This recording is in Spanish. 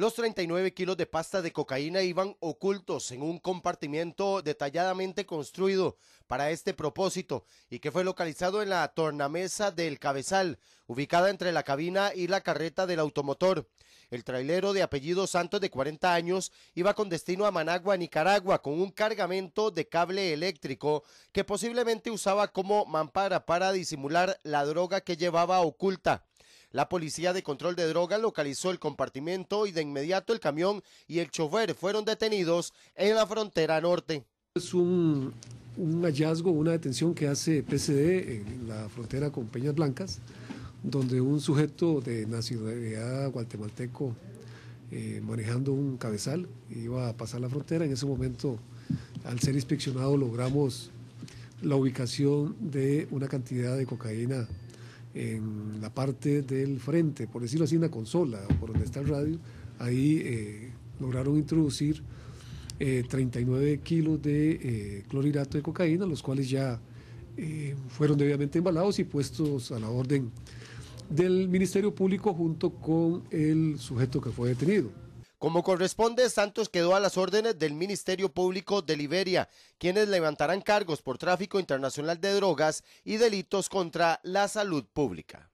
Los 39 kilos de pasta de cocaína iban ocultos en un compartimiento detalladamente construido para este propósito y que fue localizado en la tornamesa del cabezal, ubicada entre la cabina y la carreta del automotor. El trailero de apellido Santos de 40 años iba con destino a Managua, Nicaragua, con un cargamento de cable eléctrico que posiblemente usaba como mampara para disimular la droga que llevaba oculta. La policía de control de drogas localizó el compartimento y de inmediato el camión y el chofer fueron detenidos en la frontera norte. Es un, hallazgo, una detención que hace PCD en la frontera con Peñas Blancas, donde un sujeto de nacionalidad guatemalteco eh, manejando un cabezal iba a pasar la frontera. En ese momento, al ser inspeccionado, logramos la ubicación de una cantidad de cocaína en la parte del frente, por decirlo así, en la consola, por donde está el radio, ahí eh, lograron introducir 39 eh, kilos de eh, clorhidrato de cocaína, los cuales ya fueron debidamente embalados y puestos a la orden del Ministerio Público junto con el sujeto que fue detenido. Como corresponde, Santos quedó a las órdenes del Ministerio Público de Liberia, quienes levantarán cargos por tráfico internacional de drogas y delitos contra la salud pública.